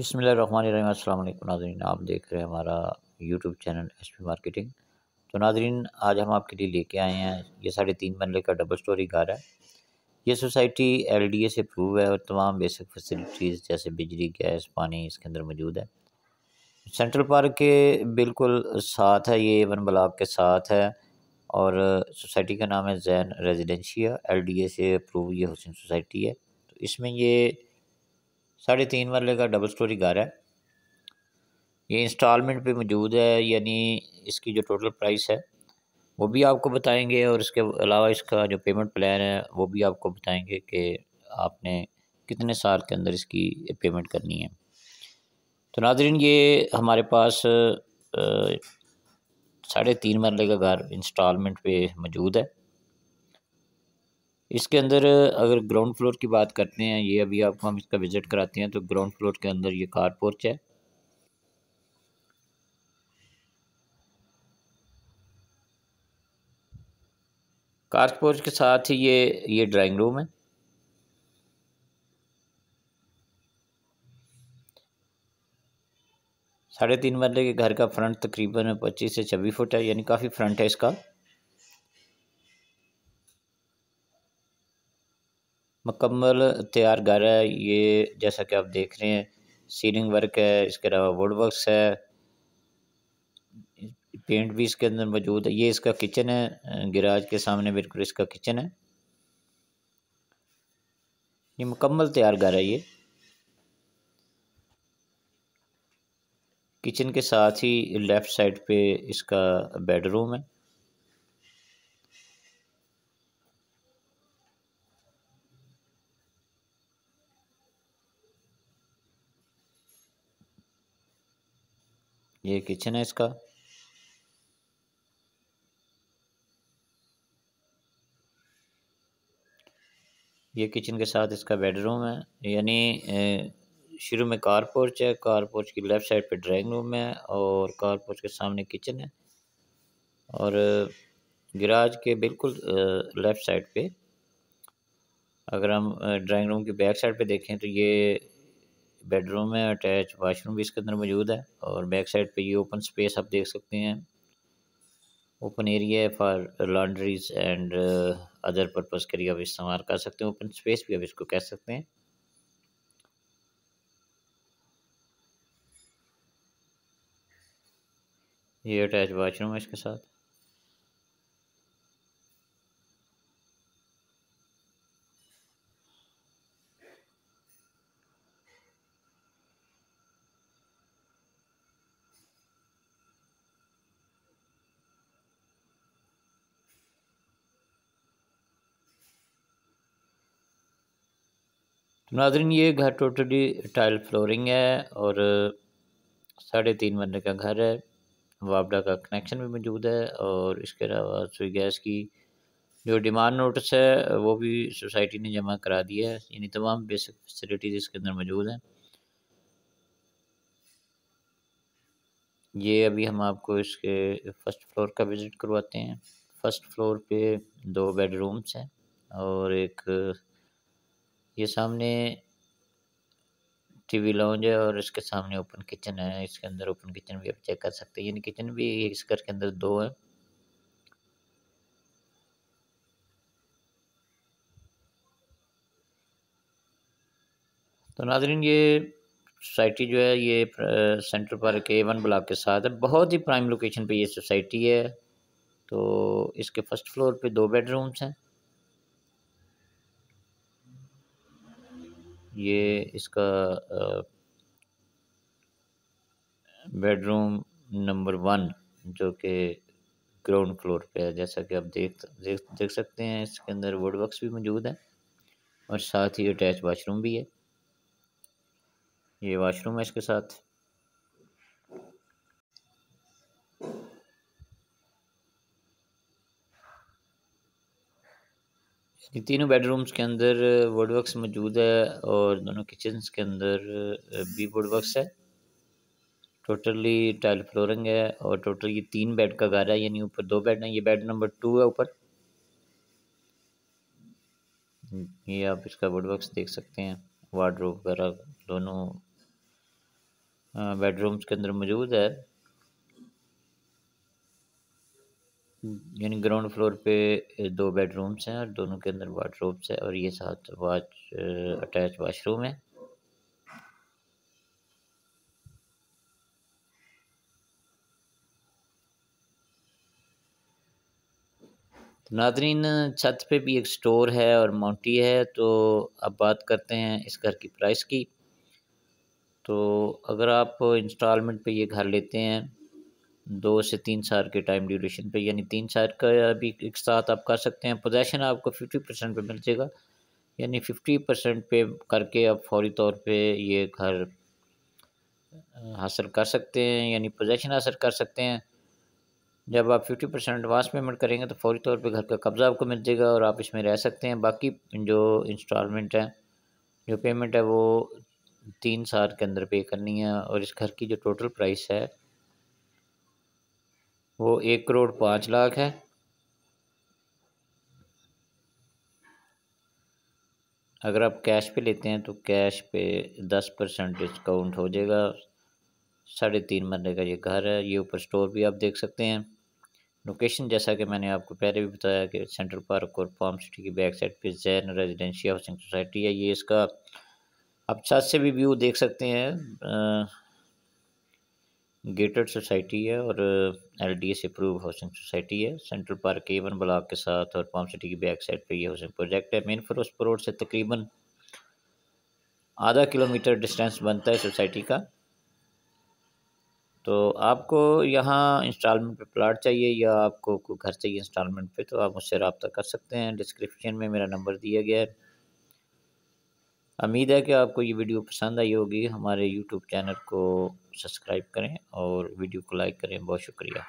अस्सलाम वालेकुम नाजरीन आप देख रहे हैं हमारा YouTube channel S P marketing तो नाजरीन आज हम आपके लिए लेके आए हैं ये साढ़े तीन मंजिल का डबल स्टोरी घर है ये सोसाइटी एल डी ए से अप्रूव है और तमाम बेसिक फैसिलिटीज़ जैसे बिजली गैस पानी इसके अंदर मौजूद है सेंट्रल पार्क के बिल्कुल साथ है ये वन ब्लॉक के साथ है और सोसाइटी का नाम है Jain residential L D A से अप्रूव ये हुसैन सोसाइटी है तो इसमें ये साढ़े तीन मरले का डबल स्टोरी घर है ये इंस्टॉलमेंट पे मौजूद है यानी इसकी जो टोटल प्राइस है वो भी आपको बताएंगे और इसके अलावा इसका जो पेमेंट प्लान है वो भी आपको बताएंगे कि आपने कितने साल के अंदर इसकी पेमेंट करनी है तो नाजरीन ये हमारे पास साढ़े तीन मरले का घर इंस्टॉलमेंट पे मौजूद है इसके अंदर अगर ग्राउंड फ्लोर की बात करते हैं ये अभी आपको हम इसका विज़िट कराते हैं तो ग्राउंड फ्लोर के अंदर ये कार पोर्च है कार पोर्च के साथ ही ये ये ड्राइंग रूम है साढ़े तीन मरले के घर का फ्रंट तकरीबन पच्चीस से छब्बीस फुट है यानी काफ़ी फ्रंट है इसका मकम्मल तैयार घर है ये जैसा कि आप देख रहे हैं सीलिंग वर्क है इसके अलावा वुड वर्क है पेंट भी इसके अंदर मौजूद है ये इसका किचन है गिराज के सामने बिल्कुल इसका किचन है ये मुकम्मल तैयार घर है ये किचन के साथ ही लेफ़्ट साइड पे इसका बेडरूम है ये किचन है इसका ये किचन के साथ इसका बेडरूम है यानी शुरू में कार पोर्च है कार पोर्च की लेफ़्ट साइड पे ड्राइंग रूम है और कार पोर्च के सामने किचन है और गिराज के बिल्कुल लेफ़्ट साइड पे अगर हम ड्राइंग रूम की बैक साइड पे देखें तो ये बेडरूम है अटैच वाशरूम भी इसके अंदर मौजूद है और बैक साइड पे ये ओपन स्पेस आप देख सकते हैं ओपन एरिया है for laundries and other purpose के लिए आप इस्तेमाल कर सकते हैं ओपन स्पेस भी आप इसको कह सकते हैं ये अटैच वाशरूम है इसके साथ तो ये घर टोटली टाइल फ्लोरिंग है और साढ़े तीन मरने का घर है वापडा का कनेक्शन भी मौजूद है और इसके अलावा सोई गैस की जो डिमांड नोटिस है वो भी सोसाइटी ने जमा करा दिया है यानी तमाम बेसिक फैसिलिटीज़ इसके अंदर मौजूद हैं ये अभी हम आपको इसके फर्स्ट फ्लोर का विज़िट करवाते हैं फर्स्ट फ्लोर पे दो बेडरूम्स हैं और एक ये सामने टीवी लॉन्ज है और इसके सामने ओपन किचन है इसके अंदर ओपन किचन भी आप चेक कर सकते हैं यानी किचन भी इस घर के अंदर दो है तो नाजरीन ये सोसाइटी जो है ये central park A one block के साथ है बहुत ही प्राइम लोकेशन पे ये सोसाइटी है तो इसके फर्स्ट फ्लोर पे दो बेडरूम्स हैं ये इसका बेडरूम नंबर वन जो कि ग्राउंड फ्लोर पे है जैसा कि आप देख देख देख सकते हैं इसके अंदर वुड बक्स भी मौजूद है और साथ ही अटैच वाशरूम भी है ये वाशरूम है इसके साथ ये तीनों बेडरूम्स के अंदर वर्ड मौजूद है और दोनों किचन्स के अंदर भी वर्ड है टोटली टाइल फ्लोरिंग है और टोटल ये तीन बेड का घर है यानी ऊपर दो बेड है ये बेड नंबर टू है ऊपर ये आप इसका वर्ड देख सकते हैं वार्ड्रोब वगैरह दोनों बेडरूम्स के अंदर मौजूद है यानी ग्राउंड फ्लोर पे दो बेडरूम्स हैं और दोनों के अंदर वाटरूम्स है और ये साथ वाच अटैच वाशरूम है तो नादरीन छत पे भी एक स्टोर है और माउंटी है तो अब बात करते हैं इस घर की प्राइस की तो अगर आप इंस्टॉलमेंट पे ये घर लेते हैं दो से तीन साल के टाइम ड्यूरेशन पे यानी तीन साल का भी एक साथ आप कर सकते हैं पोजेशन आपको फिफ्टी परसेंट पर मिल जाएगा यानी फिफ्टी परसेंट पे करके आप फौरी तौर पे ये घर हासिल कर सकते हैं यानी पोजेशन हासिल कर सकते हैं जब आप फिफ्टी परसेंट एडवांस पेमेंट करेंगे तो फौरी तौर पे घर का कब्ज़ा आपको मिल जाएगा और आप इसमें रह सकते हैं बाकी जो इंस्टॉलमेंट है जो पेमेंट है वो तीन साल के अंदर पे करनी है और इस घर की जो टोटल प्राइस है वो एक करोड़ पाँच लाख है अगर आप कैश पे लेते हैं तो कैश पे दस परसेंट डिस्काउंट हो जाएगा साढ़े तीन मरने का ये घर है ये ऊपर स्टोर भी आप देख सकते हैं लोकेशन जैसा कि मैंने आपको पहले भी बताया कि सेंट्रल पार्क और पाम सिटी की बैक साइड पे जैन रेजिडेंशियल हाउसिंग सोसाइटी है ये इसका आप छत से भी व्यू देख सकते हैं गेटेड सोसाइटी है और L D S approve housing society है सेंट्रल पार्क के वन ब्लॉक के साथ और पाम सिटी की बैक साइड पे ये हाउसिंग प्रोजेक्ट है मेन फरोजपुर रोड से तकरीबन आधा किलोमीटर डिस्टेंस बनता है सोसाइटी का तो आपको यहाँ इंस्टॉलमेंट पे प्लाट चाहिए या आपको घर चाहिए इंस्टॉलमेंट पे तो आप मुझसे रबता कर सकते हैं डिस्क्रिप्शन में मेरा नंबर दिया गया है उम्मीद है कि आपको ये वीडियो पसंद आई होगी हमारे यूट्यूब चैनल को सब्सक्राइब करें और वीडियो को लाइक करें बहुत शुक्रिया